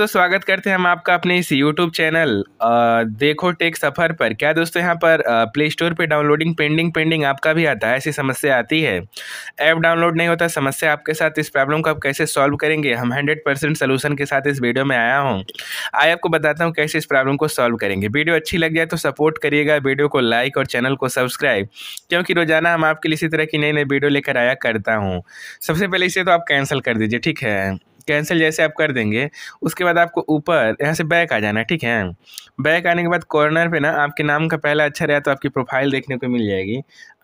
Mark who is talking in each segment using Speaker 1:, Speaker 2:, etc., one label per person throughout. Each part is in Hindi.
Speaker 1: दोस्तों स्वागत करते हैं हम आपका अपने इस यूट्यूब चैनल देखो टेक सफ़र पर क्या दोस्तों यहाँ पर प्ले स्टोर पर डाउनलोडिंग पेंडिंग पेंडिंग आपका भी आता है ऐसी समस्या आती है ऐप डाउनलोड नहीं होता समस्या आपके साथ इस प्रॉब्लम को आप कैसे सॉल्व करेंगे हम हंड्रेड परसेंट सोल्यूशन के साथ इस वीडियो में आया हूँ आई आपको बताता हूँ कैसे इस प्रॉब्लम को सॉल्व करेंगे वीडियो अच्छी लग जाए तो सपोर्ट करिएगा वीडियो को लाइक और चैनल को सब्सक्राइब क्योंकि रोजाना हम आपके लिए इसी तरह की नई नई वीडियो लेकर आया करता हूँ सबसे पहले इसे तो आप कैंसिल कर दीजिए ठीक है कैंसिल जैसे आप कर देंगे उसके बाद आपको ऊपर यहाँ से बैक आ जाना ठीक है बैक आने के बाद कॉर्नर पे ना आपके नाम का पहला अच्छा रहा तो आपकी प्रोफाइल देखने को मिल जाएगी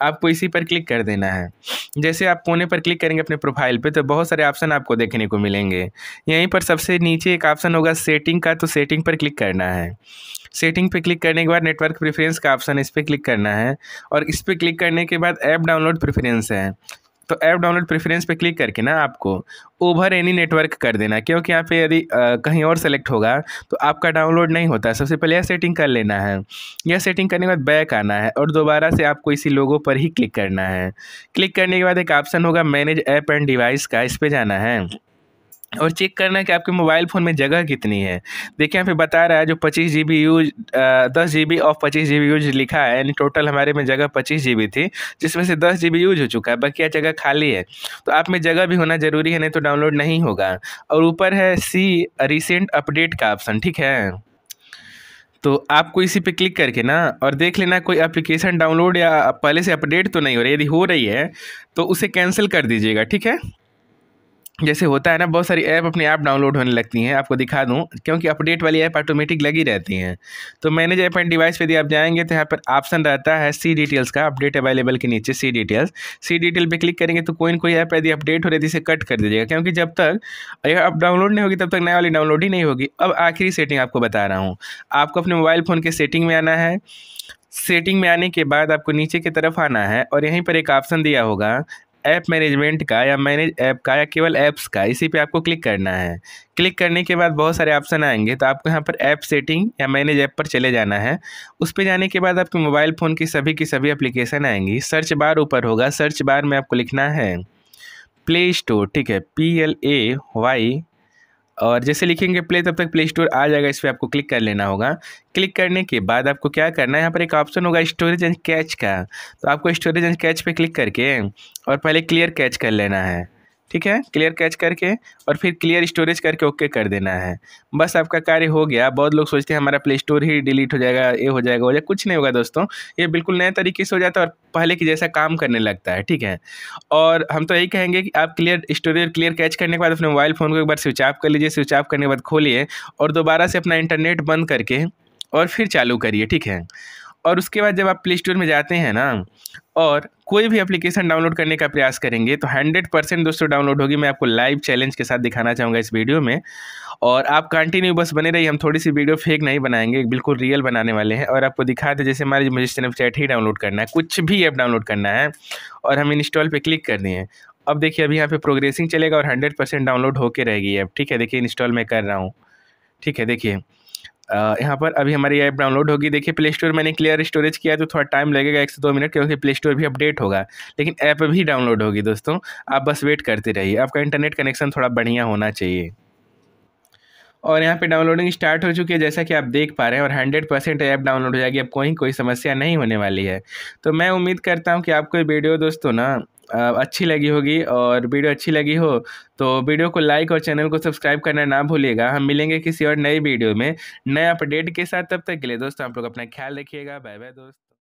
Speaker 1: आपको इसी पर क्लिक कर देना है जैसे आप कोने पर क्लिक करेंगे अपने प्रोफाइल पे तो बहुत सारे ऑप्शन आपको देखने को मिलेंगे यहीं पर सबसे नीचे एक ऑप्शन होगा सेटिंग का तो सेटिंग पर क्लिक करना है सेटिंग पे क्लिक करने के बाद नेटवर्क प्रेफरेंस का ऑप्शन इस पर क्लिक करना है और इस पर क्लिक करने के बाद ऐप डाउनलोड प्रेफरेंस है तो ऐप डाउनलोड प्रेफरेंस पे क्लिक करके ना आपको ओवर एनी नेटवर्क कर देना क्योंकि यहाँ पे यदि कहीं और सेलेक्ट होगा तो आपका डाउनलोड नहीं होता सबसे पहले यह सेटिंग कर लेना है यह सेटिंग करने के बाद बैक आना है और दोबारा से आपको इसी लोगों पर ही क्लिक करना है क्लिक करने के बाद एक ऑप्शन होगा मैनेज ऐप एंड डिवाइस का इस पर जाना है और चेक करना है कि आपके मोबाइल फ़ोन में जगह कितनी है देखिए यहाँ पे बता रहा है जो पच्चीस जी बी यूज दस जी बी और पच्चीस जी बी यूज लिखा है यानी टोटल हमारे में जगह पच्चीस जी बी थी जिसमें से दस जी बी यूज हो चुका है बाकी जगह खाली है तो आप में जगह भी होना ज़रूरी है नहीं तो डाउनलोड नहीं होगा और ऊपर है सी रिसेंट अपडेट का ऑप्शन ठीक है तो आपको इसी पे क्लिक करके ना और देख लेना कोई एप्लीकेशन डाउनलोड या पहले से अपडेट तो नहीं हो रही यदि हो रही है तो उसे कैंसिल कर दीजिएगा ठीक है जैसे होता है ना बहुत सारी ऐप अपने आप डाउनलोड होने लगती हैं आपको दिखा दूं क्योंकि अपडेट वाली ऐप ऑटोमेटिक लगी रहती हैं तो मैनेज ऐप एंड डिवाइस पे यदि आप जाएंगे तो यहाँ पर ऑप्शन रहता है सी डिटेल्स का अपडेट अवेलेबल के नीचे सी डिटेल्स सी डिटेल पे क्लिक करेंगे तो कोई ना कोई ऐप यदि अपडेट हो रही है तो इसे कट कर दीजिएगा क्योंकि जब तक यह अब डाउनलोड नहीं होगी तब तक नया वाली डाउनलोड ही नहीं होगी अब आखिरी सेटिंग आपको बता रहा हूँ आपको अपने मोबाइल फ़ोन के सेटिंग में आना है सेटिंग में आने के बाद आपको नीचे की तरफ आना है और यहीं पर एक ऑप्शन दिया होगा ऐप मैनेजमेंट का या मैनेज ऐप का या केवल ऐप्स का इसी पे आपको क्लिक करना है क्लिक करने के बाद बहुत सारे ऑप्शन आएंगे तो आपको यहाँ पर ऐप सेटिंग या मैनेज ऐप पर चले जाना है उस पर जाने के बाद आपके मोबाइल फ़ोन की सभी की सभी अप्लीकेशन आएंगी सर्च बार ऊपर होगा सर्च बार में आपको लिखना है प्ले स्टोर ठीक है पी एल ए वाई और जैसे लिखेंगे प्ले तब तक प्ले स्टोर आ जाएगा इस पर आपको क्लिक कर लेना होगा क्लिक करने के बाद आपको क्या करना है यहाँ पर एक ऑप्शन होगा स्टोरेज एंड कैच का तो आपको स्टोरेज एंड कैच पे क्लिक करके और पहले क्लियर कैच कर लेना है ठीक है क्लियर कैच करके और फिर क्लियर स्टोरेज करके ओके कर देना है बस आपका कार्य हो गया बहुत लोग सोचते हैं हमारा प्ले स्टोर ही डिलीट हो जाएगा ये हो जाएगा हो जाएगा कुछ नहीं होगा दोस्तों ये बिल्कुल नए तरीके से हो जाता है और पहले की जैसा काम करने लगता है ठीक है और हम तो यही कहेंगे कि आप क्लियर स्टोरेज क्लियर कैच करने के बाद अपने मोबाइल फ़ोन को एक बार स्विच ऑफ कर लीजिए स्विच ऑफ करने के बाद खोलिए और दोबारा से अपना इंटरनेट बंद करके और फिर चालू करिए ठीक है और उसके बाद जब आप प्ले स्टोर में जाते हैं ना और कोई भी एप्लीकेशन डाउनलोड करने का प्रयास करेंगे तो हंड्रेड परसेंट दोस्तों डाउनलोड होगी मैं आपको लाइव चैलेंज के साथ दिखाना चाहूँगा इस वीडियो में और आप कंटिन्यू बस बने रहिए हम थोड़ी सी वीडियो फेक नहीं बनाएंगे बिल्कुल रियल बनाने वाले हैं और आपको दिखाते जैसे हमारे मुझे स्नैपचैट ही डाउनलोड करना है कुछ भी ऐप डाउनलोड करना है और हम इंस्टॉल पर क्लिक कर दिए अब देखिए अभी यहाँ पर प्रोग्रेसिंग चलेगा और हंड्रेड परसेंट डाउनलोड होकर रहेगी ऐप ठीक है देखिए इंस्टॉल मैं कर रहा हूँ ठीक है देखिए यहाँ पर अभी हमारी ऐप डाउनलोड होगी देखिए प्ले स्टोर मैंने क्लियर स्टोरेज किया तो थोड़ा टाइम लगेगा एक से दो मिनट क्योंकि प्ले स्टोर भी अपडेट होगा लेकिन ऐप भी डाउनलोड होगी दोस्तों आप बस वेट करते रहिए आपका इंटरनेट कनेक्शन थोड़ा बढ़िया होना चाहिए और यहाँ पे डाउनलोडिंग स्टार्ट हो चुकी है जैसा कि आप देख पा रहे हैं और हंड्रेड परसेंट ऐप डाउनलोड हो जाएगी अब कोई कोई समस्या नहीं होने वाली है तो मैं उम्मीद करता हूँ कि आपको ये वीडियो दोस्तों ना अच्छी लगी होगी और वीडियो अच्छी लगी हो तो वीडियो को लाइक और चैनल को सब्सक्राइब करना ना भूलिएगा हम मिलेंगे किसी और नई वीडियो में नए अपडेट के साथ तब तक के लिए दोस्तों आप लोग अपना ख्याल रखिएगा बाय बाय दोस्त